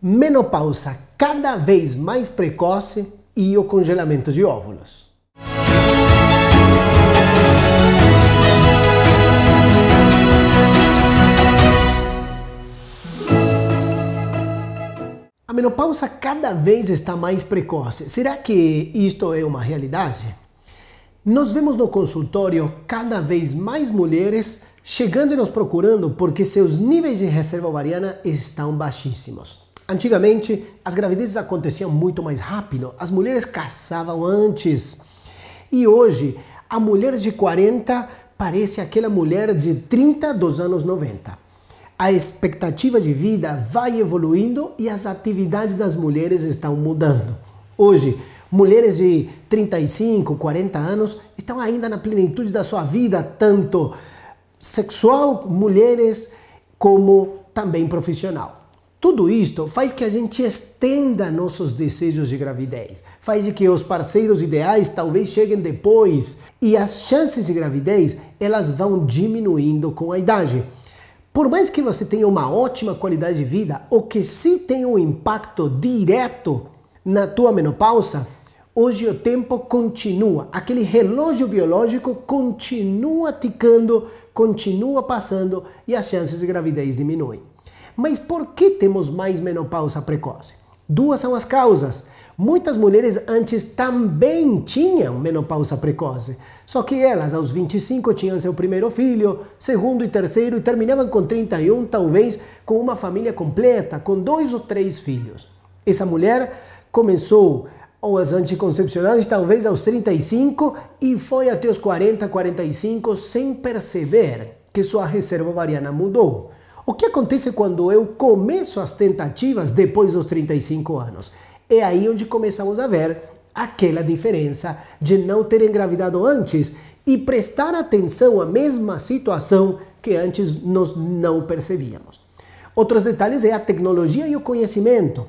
menopausa cada vez mais precoce e o congelamento de óvulos. A menopausa cada vez está mais precoce. Será que isto é uma realidade? Nós vemos no consultório cada vez mais mulheres chegando e nos procurando porque seus níveis de reserva ovariana estão baixíssimos. Antigamente, as gravidezes aconteciam muito mais rápido, as mulheres caçavam antes. E hoje, a mulher de 40 parece aquela mulher de 30 dos anos 90. A expectativa de vida vai evoluindo e as atividades das mulheres estão mudando. Hoje, mulheres de 35, 40 anos estão ainda na plenitude da sua vida, tanto sexual, mulheres, como também profissional. Tudo isto faz que a gente estenda nossos desejos de gravidez, faz que os parceiros ideais talvez cheguem depois e as chances de gravidez elas vão diminuindo com a idade. Por mais que você tenha uma ótima qualidade de vida, o que se tem um impacto direto na tua menopausa, hoje o tempo continua, aquele relógio biológico continua ticando, continua passando e as chances de gravidez diminuem. Mas por que temos mais menopausa precoce? Duas são as causas. Muitas mulheres antes também tinham menopausa precoce, só que elas aos 25 tinham seu primeiro filho, segundo e terceiro e terminavam com 31, talvez com uma família completa, com dois ou três filhos. Essa mulher começou ou as anticoncepcionais talvez aos 35 e foi até os 40, 45 sem perceber que sua reserva ovariana mudou. O que acontece quando eu começo as tentativas depois dos 35 anos? É aí onde começamos a ver aquela diferença de não ter engravidado antes e prestar atenção à mesma situação que antes nós não percebíamos. Outros detalhes é a tecnologia e o conhecimento.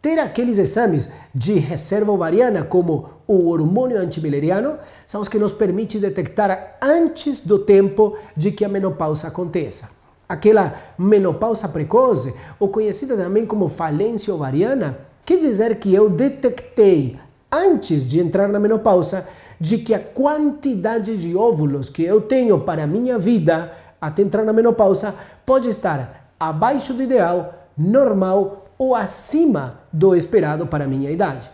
Ter aqueles exames de reserva ovariana, como o hormônio antimileriano, são os que nos permitem detectar antes do tempo de que a menopausa aconteça aquela menopausa precoce, ou conhecida também como falência ovariana, quer dizer que eu detectei antes de entrar na menopausa de que a quantidade de óvulos que eu tenho para a minha vida até entrar na menopausa pode estar abaixo do ideal, normal ou acima do esperado para a minha idade.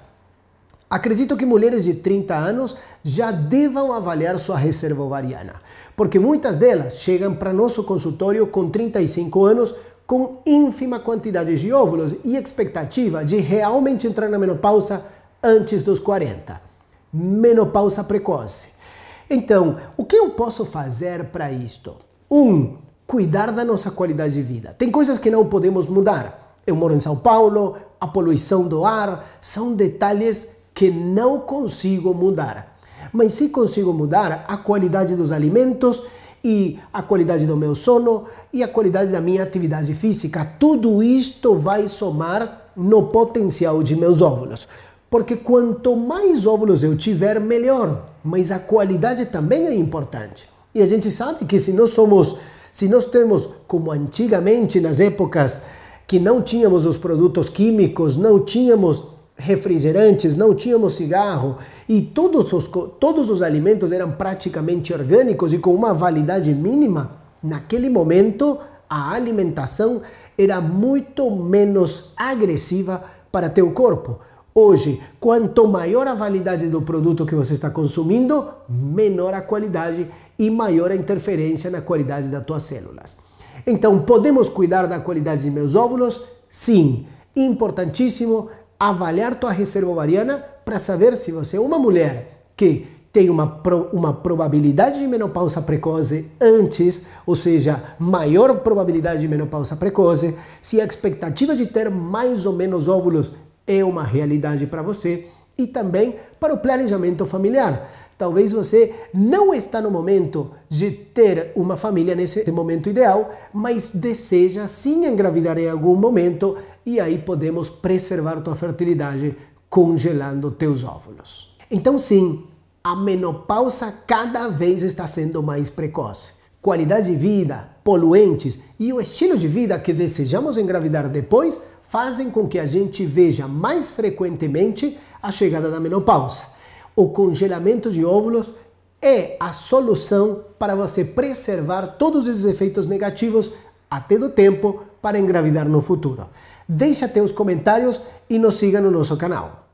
Acredito que mulheres de 30 anos já devam avaliar sua reserva ovariana, porque muitas delas chegam para nosso consultório com 35 anos com ínfima quantidade de óvulos e expectativa de realmente entrar na menopausa antes dos 40. Menopausa precoce. Então, o que eu posso fazer para isto? 1. Um, cuidar da nossa qualidade de vida. Tem coisas que não podemos mudar. Eu moro em São Paulo, a poluição do ar, são detalhes que não consigo mudar. Mas se consigo mudar a qualidade dos alimentos e a qualidade do meu sono e a qualidade da minha atividade física, tudo isto vai somar no potencial de meus óvulos. Porque quanto mais óvulos eu tiver, melhor. Mas a qualidade também é importante. E a gente sabe que se nós somos, se nós temos, como antigamente nas épocas que não tínhamos os produtos químicos, não tínhamos refrigerantes, não tínhamos cigarro e todos os, todos os alimentos eram praticamente orgânicos e com uma validade mínima, naquele momento a alimentação era muito menos agressiva para teu corpo. Hoje, quanto maior a validade do produto que você está consumindo, menor a qualidade e maior a interferência na qualidade das tuas células. Então, podemos cuidar da qualidade de meus óvulos? Sim, importantíssimo avaliar tua reserva ovariana para saber se você é uma mulher que tem uma, pro, uma probabilidade de menopausa precoce antes, ou seja, maior probabilidade de menopausa precoce, se a expectativa de ter mais ou menos óvulos é uma realidade para você e também para o planejamento familiar. Talvez você não está no momento de ter uma família nesse momento ideal, mas deseja sim engravidar em algum momento e aí podemos preservar tua fertilidade congelando teus óvulos. Então sim, a menopausa cada vez está sendo mais precoce. Qualidade de vida, poluentes e o estilo de vida que desejamos engravidar depois fazem com que a gente veja mais frequentemente a chegada da menopausa. O congelamento de óvulos é a solução para você preservar todos esses efeitos negativos até do tempo para engravidar no futuro. até os comentários e nos siga no nosso canal.